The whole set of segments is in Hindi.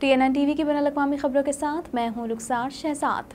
T N N T V की बना अवी खबरों के साथ मैं हूँ रुखसार शहजाद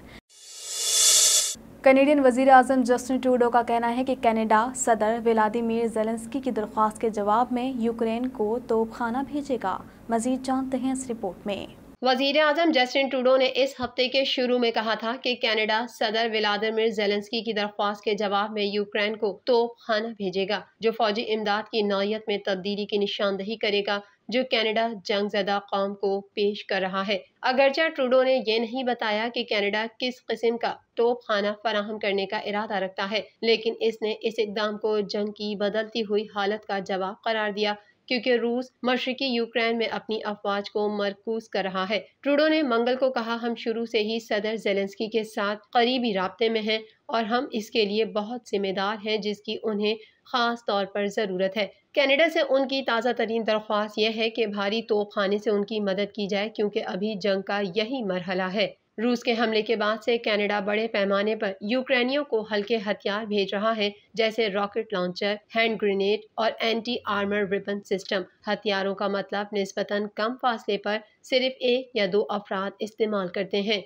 कनेडियन वजीर अजम जस्टिन ट्रूडो का कहना है कि कनाडा सदर व्लादिमिर जेलेंस्की की दरख्वास्त के जवाब में यूक्रेन को तोपखाना भेजेगा मजीद जानते हैं इस रिपोर्ट में वजीर अजम जस्टिन टूडो ने इस हफ्ते के शुरू में कहा था कि कनाडा सदर विलादिमिर जेलेंस्की की दरख्वास्त के जवाब में यूक्रेन को तोप खाना भेजेगा जो फौजी इमदाद की नौयत में तब्दीली की निशानदही करेगा जो कनाडा जंग जदा कौम को पेश कर रहा है अगरचा ट्रूडो ने यह नहीं बताया कि कनाडा किस किस्म का तोप खाना फराहम करने का इरादा रखता है लेकिन इसने इस इकदाम को जंग की बदलती हुई हालत का जवाब करार दिया क्योंकि रूस मशरकी यूक्रेन में अपनी अफवाज को मरकूज कर रहा है ट्रूडो ने मंगल को कहा हम शुरू से ही सदर जेलेंस्की के साथ करीबी रबते में हैं और हम इसके लिए बहुत जिम्मेदार हैं जिसकी उन्हें ख़ास तौर पर ज़रूरत है कनाडा से उनकी ताज़ा तरीन दरख्वास्त यह है कि भारी तोपखाने से उनकी मदद की जाए क्योंकि अभी जंग का यही मरहला है रूस के हमले के बाद से कनाडा बड़े पैमाने पर यूक्रेनियों को हल्के हथियार भेज रहा है जैसे रॉकेट लॉन्चर हैंड ग्रेनेड और एंटी आर्मर वेपन सिस्टम हथियारों का मतलब निस्बतन कम फासले पर सिर्फ एक या दो अफराद इस्तेमाल करते हैं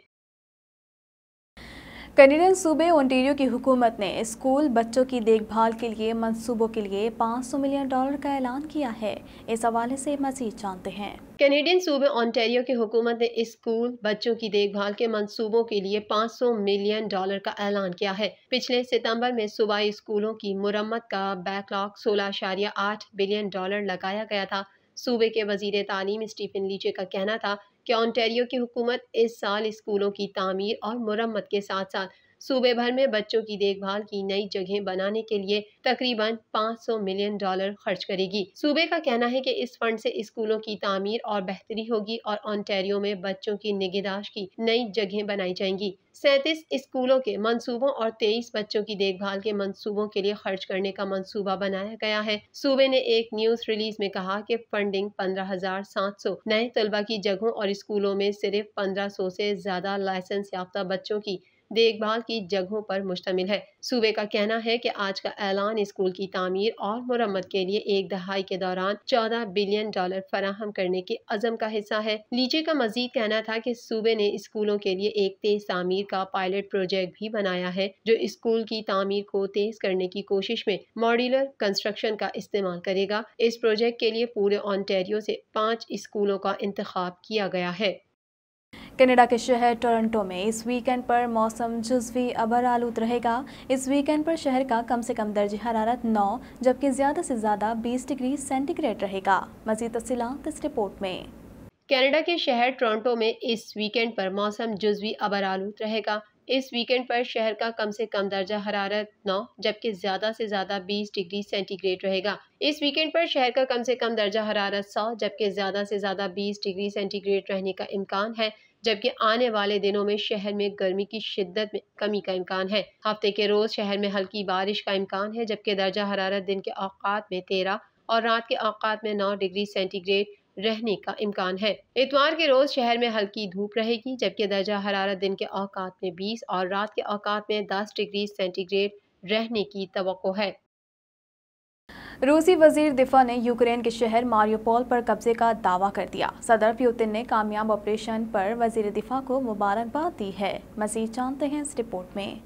कनेडियन सूबे ओंटेरियो की हुकूमत ने स्कूल बच्चों की देखभाल के लिए मंसूबों के लिए 500 मिलियन डॉलर का ऐलान किया है इस हवाले से मजीद जानते हैं कैनेडियन सूबे ओंटेरियो की हुकूमत ने स्कूल बच्चों की देखभाल के मंसूबों के लिए 500 मिलियन डॉलर का ऐलान किया है पिछले सितंबर में सूबाई स्कूलों की मुरम्मत का बैकलॉग सोलह बिलियन डॉलर लगाया गया था सूबे के वजीर तालीम स्टीफिन लीचे का कहना था कि ऑनटेरियो की हुकूमत इस साल स्कूलों की तामीर और मरम्मत के साथ साथ सूबे भर में बच्चों की देखभाल की नई जगह बनाने के लिए तकरीबन 500 मिलियन डॉलर खर्च करेगी सूबे का कहना है कि इस फंड से स्कूलों की तामीर और बेहतरी होगी और ऑनटेरियो में बच्चों की निगहदाश की नई जगह बनाई जाएंगी सैंतीस स्कूलों के मंसूबों और तेईस बच्चों की देखभाल के मंसूबों के लिए खर्च करने का मंसूबा बनाया गया है सूबे ने एक न्यूज रिलीज में कहा कि फंडिंग पंद्रह हजार सात सौ नए तलबा की जगहों और स्कूलों में सिर्फ पंद्रह सौ से ज्यादा लाइसेंस याफ्ता बच्चों की देखभाल की जगहों पर मुश्तमिल है सूबे का कहना है कि आज का ऐलान स्कूल की तमीर और मरम्मत के लिए एक दहाई के दौरान चौदह बिलियन डॉलर फराहम करने के अजम का हिस्सा है लीजे का मजीद कहना था कि सूबे ने स्कूलों के लिए एक तेज तमीर का पायलट प्रोजेक्ट भी बनाया है जो स्कूल की तमीर को तेज करने की कोशिश में मॉड्यूलर कंस्ट्रक्शन का इस्तेमाल करेगा इस प्रोजेक्ट के लिए पूरे ऑनटेरियो से पाँच स्कूलों का इंतखब किया गया है कनाडा के शहर टोरंटो में इस वीकेंड पर मौसम जुजवी अबर आलूद रहेगा इस वीकेंड पर शहर का कम से कम दर्ज हरारत 9 जबकि ज़्यादा से ज़्यादा 20 डिग्री सेंटीग्रेड रहेगा मजीद तफसीत इस रिपोर्ट में कनाडा के शहर टोरंटो में इस वीकेंड पर मौसम जुजवी अबर आलूद रहेगा इस वीकेंड पर शहर का कम से कम दर्जा हरारत 9 जबकि ज़्यादा से ज़्यादा 20 डिग्री सेंटीग्रेड रहेगा इस वीकेंड पर शहर का कम से कम दर्जा हरारत 100 जबकि ज़्यादा से ज़्यादा 20 डिग्री सेंटीग्रेड रहने का इम्कान है जबकि आने वाले दिनों में शहर में गर्मी की शिद्दत में कमी का इम्कान है हफ्ते के रोज़ शहर में हल्की बारिश का इम्कान है जबकि दर्जा हरारत दिन के अवकात में तेरह और रात के अवकात में नौ डिग्री सेंटीग्रेड रहने का इम्कान है इतवार के रोज़ शहर में हल्की धूप रहेगी जबकि दर्जा हरारत दिन के अवकात में बीस और रात के अवकात में दस डिग्री सेंटीग्रेड रहने की तो है रूसी वजीर दिफा ने यूक्रेन के शहर मारियोपोल पर कब्जे का दावा कर दिया सदर प्यूतिन ने कामयाब ऑपरेशन पर वजीर दिफा को मुबारकबाद दी है मजीद जानते हैं इस रिपोर्ट में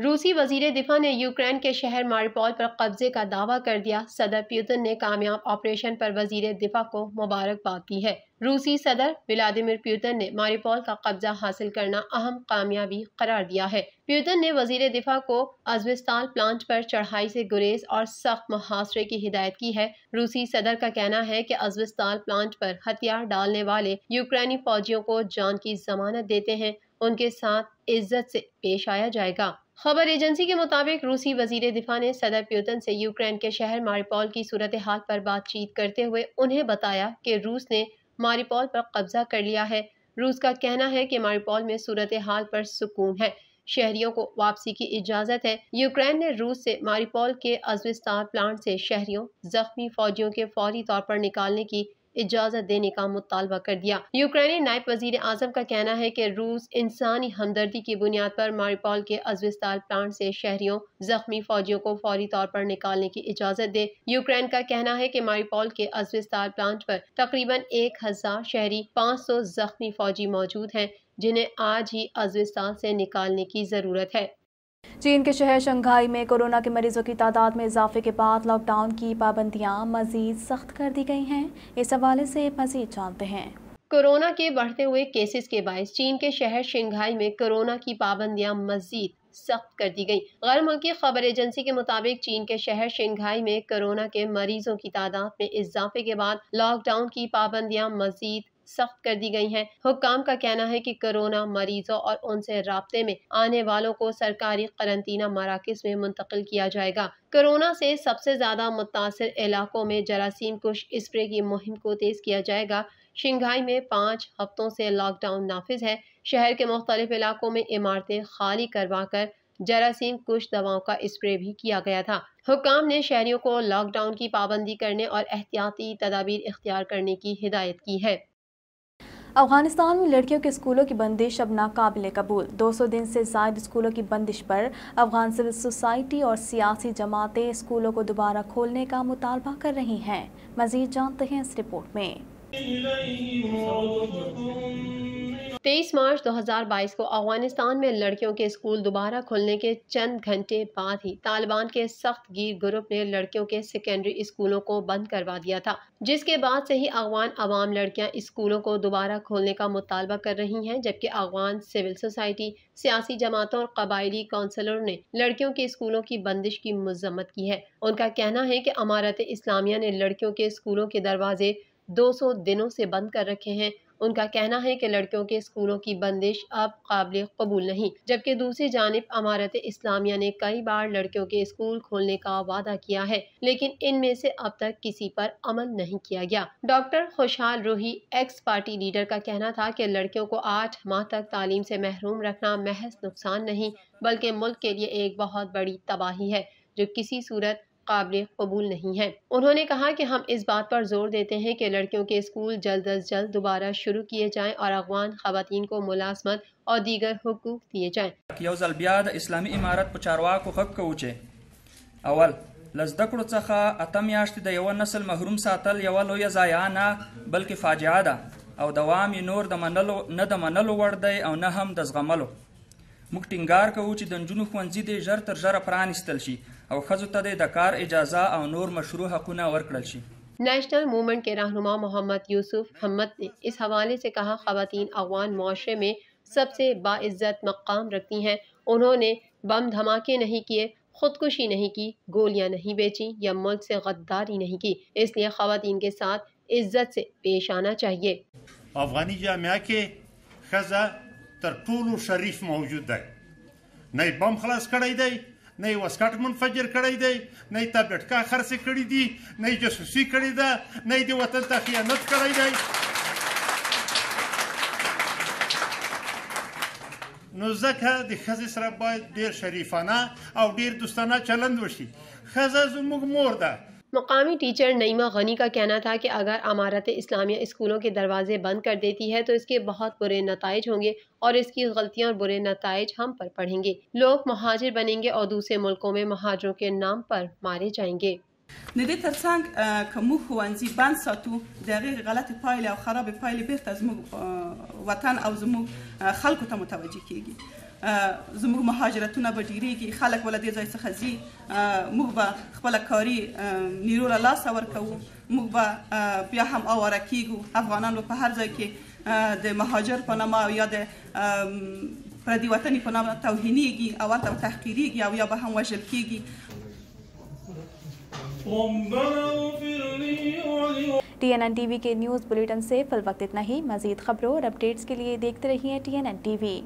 रूसी वजीर दिफा ने यूक्रेन के शहर मारिपोल पर कब्जे का दावा कर दिया सदर प्यूतन ने कामयाब ऑपरेशन पर वजीर दिफा को मुबारकबाद दी है रूसी सदर व्लादिमिर प्यूतन ने मारिपोल का कब्जा हासिल करना अहम कामयाबी करार दिया है प्यूतन ने वजीर दिफा को अजबिस्तान प्लांट पर चढ़ाई से गुरेज और सख्त मुहासरे की हिदायत की है रूसी सदर का कहना है कि अजबिस्तान प्लांट पर हथियार डालने वाले यूक्रेनी फौजियों को जान की जमानत देते हैं उनके साथ इज्जत से पेश आया जाएगा खबर एजेंसी के मुताबिक रूसी वजीर दिफा ने सदर प्यूतन से यूक्रेन के शहर मारीपोल की सूरत हाल पर बातचीत करते हुए उन्हें बताया कि रूस ने मारिपॉल पर कब्जा कर लिया है रूस का कहना है कि मारीपोल में सूरत हाल पर सुकून है शहरियों को वापसी की इजाज़त है यूक्रेन ने रूस से मारीपोल के अजविस्तान प्लांट से शहरियों जख्मी फौजियों के फौरी तौर पर निकालने की इजाजत देने का मुतालबा कर दिया यूक्रेनी नायब वजीर आजम का कहना है की रूस इंसानी हमदर्दी की बुनियाद पर मारिपॉल के अजविस्ताल प्लांट से शहरियों जख्मी फौजियों को फौरी तौर पर निकालने की इजाजत दे यूक्रेन का कहना है की मारीपॉल के अजविस्ताल प्लांट पर तकरीबन एक हजार शहरी पाँच सौ जख्मी फौजी मौजूद हैं जिन्हें आज ही अजविस्तान से निकालने की ज़रूरत है चीन के शहर शंघाई में कोरोना के मरीजों की तादाद में इजाफे के बाद लॉकडाउन की पाबंदियां मजीद सख्त कर दी गई हैं इस हवाले से मजीद जानते हैं कोरोना के बढ़ते हुए केसेस के बायस चीन के शहर शंघाई में कोरोना की पाबंदियां मजीद सख्त कर दी गई गैर मुल्की खबर एजेंसी के मुताबिक चीन के शहर शंघाई में कोरोना के मरीजों की तादाद में इजाफे के बाद लॉकडाउन की पाबंदियां मजीद सख्त कर दी गई हैं हुकाम का कहना है कि कोरोना मरीजों और उनसे रबते में आने वालों को सरकारी करंतना मराकज में मुंतकिल किया जाएगा कोरोना से सबसे ज़्यादा मुतासर इलाकों में जरासीम कुश स्प्रे की मुहिम को तेज़ किया जाएगा शंघाई में पाँच हफ्तों से लॉकडाउन नाफिज है शहर के मुख्तलिफ इलाकों में इमारतें खाली करवा कर जरासीम कुछ दवाओं का स्प्रे भी किया गया था हुकाम ने शहरियों को लॉकडाउन की पाबंदी करने और एहतियाती तदाबीर इख्तियार करने की हिदायत की है अफगानिस्तान में लड़कियों के स्कूलों की बंदिश अब नाकबिल कबूल 200 दिन से जायद स्कूलों की बंदिश पर अफगान सिविल सोसाइटी और सियासी जमातें स्कूलों को दोबारा खोलने का मुतालबा कर रही हैं मजीद जानते हैं इस रिपोर्ट में तेईस मार्च 2022 को अफगानिस्तान में लड़कियों के स्कूल दोबारा खुलने के चंद घंटे बाद ही तालिबान के सख्त गिर ग्रुप ने लड़कियों के सेकेंडरी स्कूलों को बंद करवा दिया था जिसके बाद से ही अफगान अवाम लड़कियां स्कूलों को दोबारा खोलने का मुतालबा कर रही हैं जबकि अफगान सिविल सोसाइटी सियासी जमातों और कबायली काउंसलरों ने लड़कियों के स्कूलों की बंदिश की मजम्मत की है उनका कहना है की अमारत इस्लामिया ने लड़कियों के स्कूलों के दरवाजे दो दिनों से बंद कर रखे हैं उनका कहना है कि लड़कियों के स्कूलों की बंदिश अब काबिल कबूल नहीं जबकि दूसरी जानब अमारत इस्लामिया ने कई बार लड़कियों के स्कूल खोलने का वादा किया है लेकिन इनमें से अब तक किसी पर अमल नहीं किया गया डॉक्टर खुशहाल रूही एक्स पार्टी लीडर का कहना था कि लड़कियों को आठ माह तक तालीम से महरूम रखना महज नुकसान नहीं बल्कि मुल्क के लिए एक बहुत बड़ी तबाही है जो किसी सूरत काबिल कबूल नहीं है उन्होंने कहा कि हम इस बात पर जोर देते हैं कि लड़कियों के स्कूल जल्द अज जल्द दोबारा शुरू किए जाए और अफगान खातन को मुलाजमत और दीगर हकूक दिए जाए इस्लामी इमारत पुचारवाचे अवल लजदकड़ चखा अतम याश्त बल्कि او خزو ته د کار اجازه او نور مشروع حقونه ورکړل شي नेशनल मूवमेंट के रहनुमा मोहम्मद यूसुफ हमद ने इस हवाले से कहा खातन अवान माशरे में सबसे बाज़्ज़त मकाम रखती हैं उन्होंने बम धमाके नहीं किए खुदकुशी नहीं की गोलियां नहीं बेची या मुल्क से गद्दारी नहीं की इसलिए खातन के साथ इज्जत से पेश आना चाहिए अफगानी जामिया के खजा तर टूलू शरीफ मौजूद है नहीं बम खलास कड़ाई दई نه یې وسکټ منفجر کړی دی نه یې تابټکا خرڅې کړي دي نه یې جاسوسي کړې ده نه یې د وطن ته خیانت کړی دی نو ځکه د ښځې سره باید ډېر شریفانه او ډېر دوستانه چلند وشي ښځه زموږ مور ده मकामी टीचर नईमा गनी का कहना था कि अगर अमारत इस्लामिया स्कूलों के दरवाज़े बंद कर देती है तो इसके बहुत बुरे नतज होंगे और इसकी गलतियाँ और बुरे नतज हम पर पढ़ेंगे लोग महाजिर बनेंगे और दूसरे मुल्कों में महाजरों के नाम पर मारे जाएंगे زموږ مهاجرتونه به ډیریږي خلک ول دې ځای څخه ځي موږ به خپل کاری نیرو له لاس ورکو موږ به بیا هم اواره کیږو افغانان په هر ځای کې د مهاجر په نامه یا د پردي وطن په نامه توهینیږي او تل تحقیریږي او یا به هم وژل کیږي टी एन एन टीवी के न्यूज़ बुलेटिन से फिल वक्त इतना ही मजीद खबरों और अपडेट्स के लिए देखते रहिए टी एन एन टीवी